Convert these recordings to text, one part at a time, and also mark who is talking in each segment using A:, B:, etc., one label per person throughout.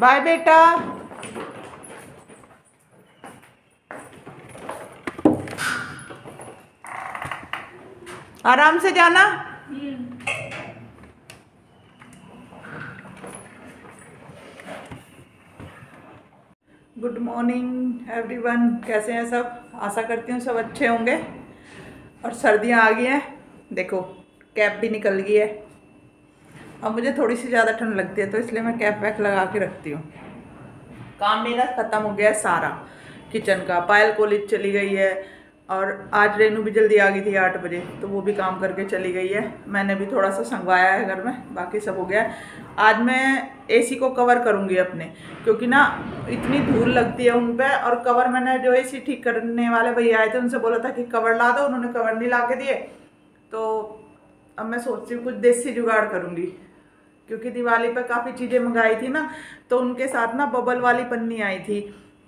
A: bye बेटा आराम से जाना गुड मॉर्निंग एवरीवन कैसे हैं सब आशा करती हूँ सब अच्छे होंगे और सर्दियाँ आ गई हैं देखो कैब भी निकल गई है अब मुझे थोड़ी सी ज़्यादा ठंड लगती है तो इसलिए मैं कैप वैक लगा के रखती हूँ काम मेरा ख़त्म हो गया है सारा किचन का पायल कॉलेज चली गई है और आज रेनू भी जल्दी आ गई थी आठ बजे तो वो भी काम करके चली गई है मैंने भी थोड़ा सा संगवाया है घर में बाकी सब हो गया है आज मैं एसी को कवर करूँगी अपने क्योंकि ना इतनी धूल लगती है उन पर और कवर मैंने जो एसी ठीक करने वाले भैया आए थे उनसे बोला था कि कवर ला दो उन्होंने कवर नहीं ला के दिए तो अब मैं सोचती हूँ कुछ देसी जुगाड़ करूँगी क्योंकि दिवाली पर काफ़ी चीज़ें मंगाई थी ना तो उनके साथ ना बबल वाली पन्नी आई थी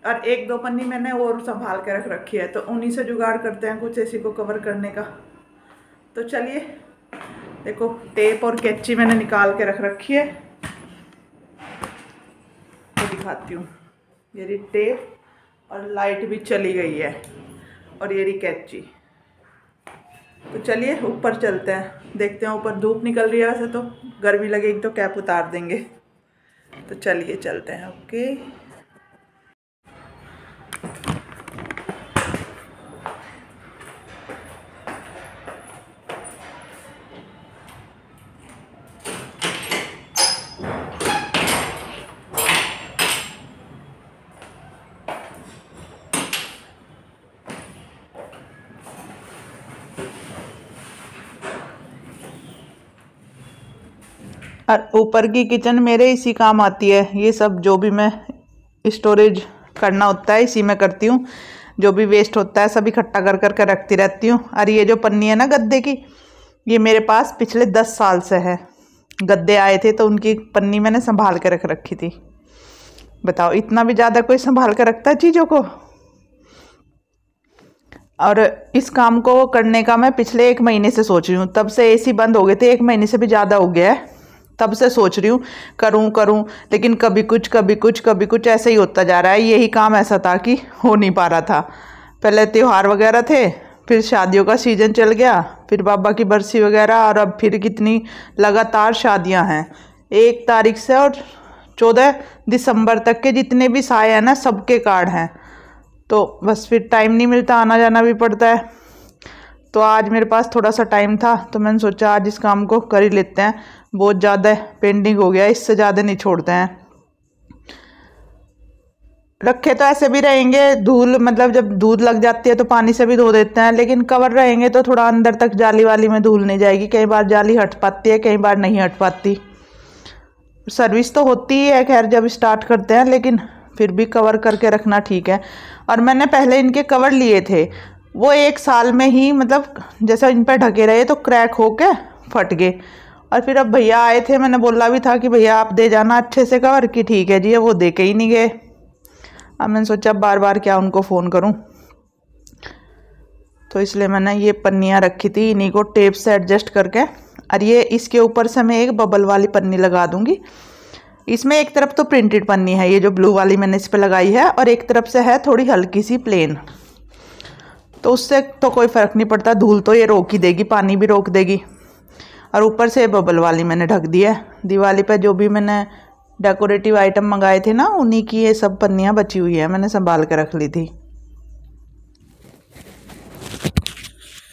A: और एक दो पन्नी मैंने और संभाल के रख रखी है तो उन्हीं से जुगाड़ करते हैं कुछ ऐसी को कवर करने का तो चलिए देखो टेप और कैची मैंने निकाल के रख रखी है तो दिखाती हूँ मेरी टेप और लाइट भी चली गई है और ये कैची तो चलिए ऊपर चलते हैं देखते हैं ऊपर धूप निकल रही है वैसे तो गर्मी लगेगी तो कैप उतार देंगे तो चलिए चलते हैं ओके ऊपर की किचन मेरे इसी काम आती है ये सब जो भी मैं स्टोरेज करना होता है इसी में करती हूँ जो भी वेस्ट होता है सब इकट्ठा कर करके रखती रहती हूँ और ये जो पन्नी है ना गद्दे की ये मेरे पास पिछले दस साल से है गद्दे आए थे तो उनकी पन्नी मैंने संभाल के रख रखी थी बताओ इतना भी ज़्यादा कोई संभाल कर रखता है चीज़ों को और इस काम को करने का मैं पिछले एक महीने से सोच रही हूँ तब से एसी बंद हो गए थे एक महीने से भी ज़्यादा हो गया है तब से सोच रही हूँ करूँ करूँ लेकिन कभी कुछ कभी कुछ कभी कुछ ऐसे ही होता जा रहा है यही काम ऐसा था कि हो नहीं पा रहा था पहले त्यौहार वगैरह थे फिर शादियों का सीज़न चल गया फिर बाबा की बरसी वगैरह और अब फिर कितनी लगातार शादियाँ हैं एक तारीख से और चौदह दिसंबर तक के जितने भी साए हैं ना सबके कार्ड हैं तो बस फिर टाइम नहीं मिलता आना जाना भी पड़ता है तो आज मेरे पास थोड़ा सा टाइम था तो मैंने सोचा आज इस काम को कर ही लेते हैं बहुत ज़्यादा पेंडिंग हो गया इससे ज़्यादा नहीं छोड़ते हैं रखे तो ऐसे भी रहेंगे धूल मतलब जब धूल लग जाती है तो पानी से भी धो देते हैं लेकिन कवर रहेंगे तो थोड़ा अंदर तक जाली वाली में धूल नहीं जाएगी कई बार जाली हट पाती है कई बार नहीं हट पाती सर्विस तो होती ही है खैर जब स्टार्ट करते हैं लेकिन फिर भी कवर करके रखना ठीक है और मैंने पहले इनके कवर लिए थे वो एक साल में ही मतलब जैसे इन पर ढके रहे तो क्रैक होके फट गए और फिर अब भैया आए थे मैंने बोला भी था कि भैया आप दे जाना अच्छे से कवर कि ठीक है जी वो दे के ही नहीं गए अब मैंने सोचा बार बार क्या उनको फ़ोन करूँ तो इसलिए मैंने ये पन्नियाँ रखी थी इन्हीं को टेप से एडजस्ट करके और ये इसके ऊपर से मैं एक बबल वाली पन्नी लगा दूँगी इसमें एक तरफ तो प्रिंटेड पन्नी है ये जो ब्लू वाली मैंने इस पर लगाई है और एक तरफ से है थोड़ी हल्की सी प्लेन तो उससे तो कोई फ़र्क नहीं पड़ता धूल तो ये रोक ही देगी पानी भी रोक देगी और ऊपर से बबल वाली मैंने ढक दी है दिवाली पर जो भी मैंने डेकोरेटिव आइटम मंगाए थे ना उन्हीं की ये सब पन्नियाँ बची हुई है मैंने संभाल कर रख ली थी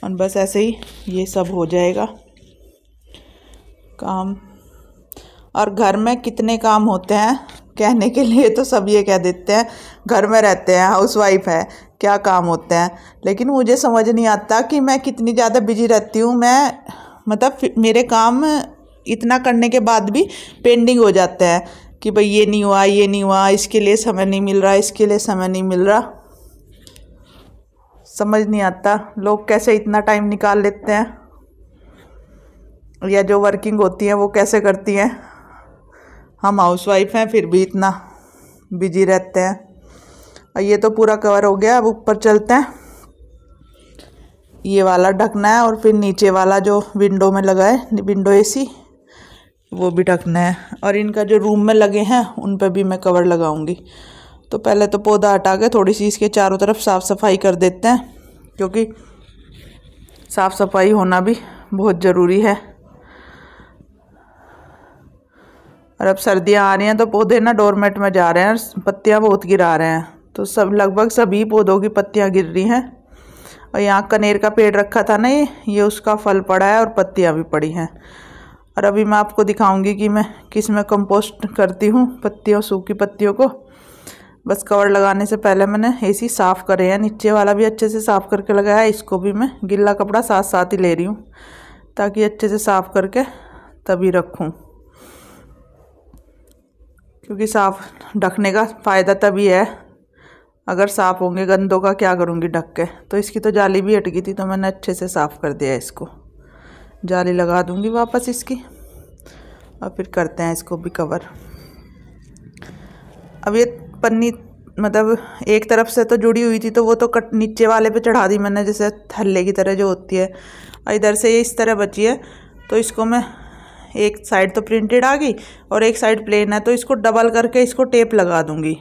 A: और बस ऐसे ही ये सब हो जाएगा काम और घर में कितने काम होते हैं कहने के लिए तो सब ये कह देते हैं घर में रहते हैं हाउस वाइफ है क्या काम होते हैं लेकिन मुझे समझ नहीं आता कि मैं कितनी ज़्यादा बिजी रहती हूँ मैं मतलब मेरे काम इतना करने के बाद भी पेंडिंग हो जाते हैं कि भाई ये नहीं हुआ ये नहीं हुआ इसके लिए समय नहीं मिल रहा इसके लिए समय नहीं मिल रहा समझ नहीं आता लोग कैसे इतना टाइम निकाल लेते हैं या जो वर्किंग होती है वो कैसे करती हैं हम हाउसवाइफ हैं फिर भी इतना बिजी रहते हैं और ये तो पूरा कवर हो गया अब ऊपर चलते हैं ये वाला ढकना है और फिर नीचे वाला जो विंडो में लगा है विंडो एसी वो भी ढकना है और इनका जो रूम में लगे हैं उन पर भी मैं कवर लगाऊंगी तो पहले तो पौधा हटा के थोड़ी सी इसके चारों तरफ साफ़ सफाई कर देते हैं क्योंकि साफ़ सफाई होना भी बहुत ज़रूरी है और अब सर्दियाँ आ रही हैं तो पौधे ना डोरमेट में जा रहे हैं और पत्तियाँ बहुत गिरा रहे हैं तो सब लगभग सभी पौधों की पत्तियाँ गिर रही हैं और यहाँ कनेर का पेड़ रखा था ना ये ये उसका फल पड़ा है और पत्तियाँ भी पड़ी हैं और अभी मैं आपको दिखाऊंगी कि मैं किस में कंपोस्ट करती हूँ पत्तियों सूखी पत्तियों को बस कवर लगाने से पहले मैंने ऐसी साफ़ करे हैं नीचे वाला भी अच्छे से साफ़ करके लगाया है इसको भी मैं गिल्ला कपड़ा साथ साथ ही ले रही हूँ ताकि अच्छे से साफ़ करके तभी रखूँ क्योंकि साफ़ रखने का फ़ायदा तभी है अगर साफ़ होंगे गंदों का क्या करूँगी ढक के तो इसकी तो जाली भी अटकी थी तो मैंने अच्छे से साफ़ कर दिया इसको जाली लगा दूँगी वापस इसकी और फिर करते हैं इसको भी कवर अब ये पन्नी मतलब एक तरफ से तो जुड़ी हुई थी तो वो तो कट नीचे वाले पे चढ़ा दी मैंने जैसे थल्ले की तरह जो होती है और इधर से ये इस तरह बची है तो इसको मैं एक साइड तो प्रिंटेड आ गई और एक साइड प्लेन है तो इसको डबल करके इसको टेप लगा दूँगी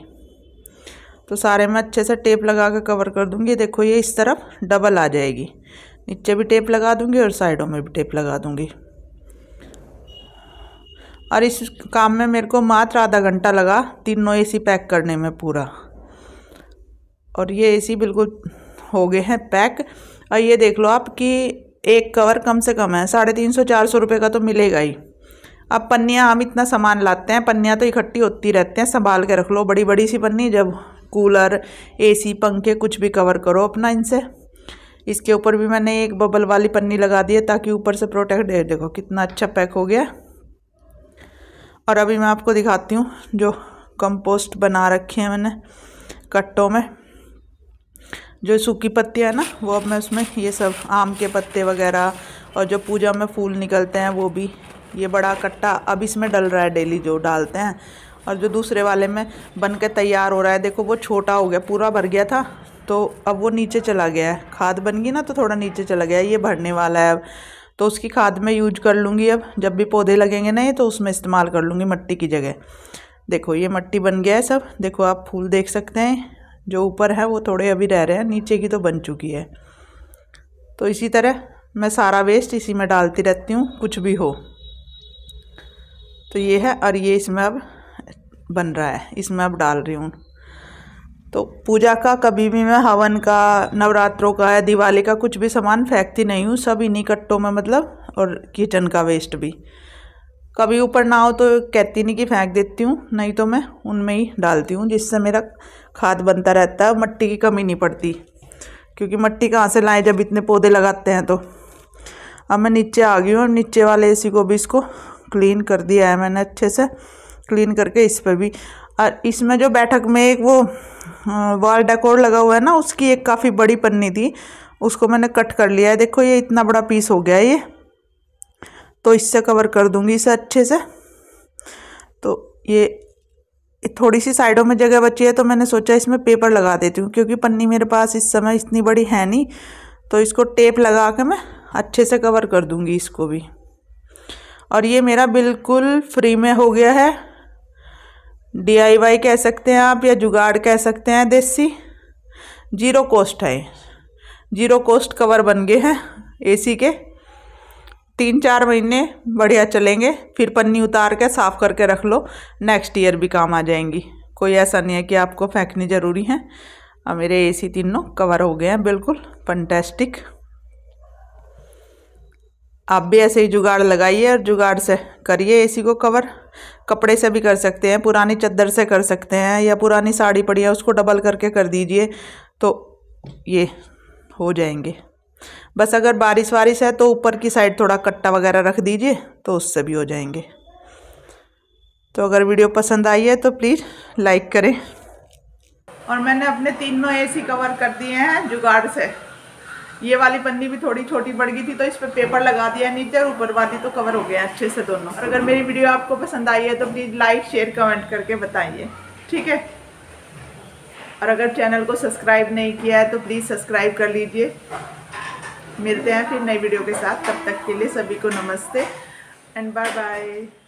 A: तो सारे में अच्छे से टेप लगा के कवर कर दूँगी देखो ये इस तरफ डबल आ जाएगी नीचे भी टेप लगा दूँगी और साइडों में भी टेप लगा दूँगी और इस काम में मेरे को मात्र आधा घंटा लगा तीनों एसी पैक करने में पूरा और ये एसी बिल्कुल हो गए हैं पैक और ये देख लो आप कि एक कवर कम से कम है साढ़े तीन सौ चार सौ रुपये का तो मिलेगा ही अब पन्नियाँ हम इतना सामान लाते हैं पन्नियाँ तो इकट्ठी होती रहती हैं संभाल के रख लो बड़ी बड़ी सी पन्नी जब कूलर एसी पंखे कुछ भी कवर करो अपना इनसे इसके ऊपर भी मैंने एक बबल वाली पन्नी लगा दी है ताकि ऊपर से प्रोटेक्ट दे देखो कितना अच्छा पैक हो गया और अभी मैं आपको दिखाती हूँ जो कंपोस्ट बना रखे हैं मैंने कट्टों में जो सूखी पत्तियाँ ना वो अब मैं उसमें ये सब आम के पत्ते वगैरह और जो पूजा में फूल निकलते हैं वो भी ये बड़ा कट्टा अब इसमें डल रहा है डेली जो डालते हैं और जो दूसरे वाले में बन के तैयार हो रहा है देखो वो छोटा हो गया पूरा भर गया था तो अब वो नीचे चला गया है खाद बन गई ना तो थोड़ा नीचे चला गया ये भरने वाला है अब तो उसकी खाद में यूज कर लूँगी अब जब भी पौधे लगेंगे ना ये तो उसमें इस्तेमाल कर लूँगी मिट्टी की जगह देखो ये मिट्टी बन गया है सब देखो आप फूल देख सकते हैं जो ऊपर है वो थोड़े अभी रह रहे हैं नीचे की तो बन चुकी है तो इसी तरह मैं सारा वेस्ट इसी में डालती रहती हूँ कुछ भी हो तो ये है और ये इसमें अब बन रहा है इसमें अब डाल रही हूँ तो पूजा का कभी भी मैं हवन का नवरात्रों का या दिवाली का कुछ भी सामान फेंकती नहीं हूँ सब इन्हीं कट्टों में मतलब और किचन का वेस्ट भी कभी ऊपर ना हो तो कहती नहीं कि फेंक देती हूँ नहीं तो मैं उनमें ही डालती हूँ जिससे मेरा खाद बनता रहता है मट्टी की कमी नहीं पड़ती क्योंकि मिट्टी कहाँ से लाएँ जब इतने पौधे लगाते हैं तो अब मैं नीचे आ गई हूँ और नीचे वाले ए को भी इसको क्लीन कर दिया है मैंने अच्छे से क्लीन करके इस पर भी और इसमें जो बैठक में एक वो वॉल डेकोर लगा हुआ है ना उसकी एक काफ़ी बड़ी पन्नी थी उसको मैंने कट कर लिया है देखो ये इतना बड़ा पीस हो गया है ये तो इससे कवर कर दूंगी इसे अच्छे से तो ये थोड़ी सी साइडों में जगह बची है तो मैंने सोचा इसमें पेपर लगा देती हूँ क्योंकि पन्नी मेरे पास इस समय इतनी बड़ी है नहीं तो इसको टेप लगा के मैं अच्छे से कवर कर दूँगी इसको भी और ये मेरा बिल्कुल फ्री में हो गया है डी कह सकते हैं आप या जुगाड़ कह सकते हैं देसी जीरो कोस्ट है जीरो कोस्ट कवर बन गए हैं एसी के तीन चार महीने बढ़िया चलेंगे फिर पन्नी उतार के साफ़ करके रख लो नेक्स्ट ईयर भी काम आ जाएंगी कोई ऐसा नहीं है कि आपको फेंकनी ज़रूरी है अब मेरे एसी तीनों कवर हो गए हैं बिल्कुल फंटेस्टिक आप भी ऐसे ही जुगाड़ लगाइए और जुगाड़ से करिए एसी को कवर कपड़े से भी कर सकते हैं पुरानी चद्दर से कर सकते हैं या पुरानी साड़ी पड़ी है उसको डबल करके कर दीजिए तो ये हो जाएंगे बस अगर बारिश वारिश है तो ऊपर की साइड थोड़ा कट्टा वगैरह रख दीजिए तो उससे भी हो जाएंगे तो अगर वीडियो पसंद आई है तो प्लीज़ लाइक करें और मैंने अपने तीनों एसी कवर कर दिए हैं जुगाड़ से ये वाली पन्नी भी थोड़ी छोटी बढ़ गई थी तो इस पर पेपर लगा दिया नीचे और ऊपर वाली तो कवर हो गया अच्छे से दोनों और अगर मेरी वीडियो आपको पसंद आई है तो प्लीज़ लाइक शेयर कमेंट करके बताइए ठीक है और अगर चैनल को सब्सक्राइब नहीं किया है तो प्लीज़ सब्सक्राइब कर लीजिए मिलते हैं फिर नई वीडियो के साथ तब तक के लिए सभी को नमस्ते एंड बाय बाय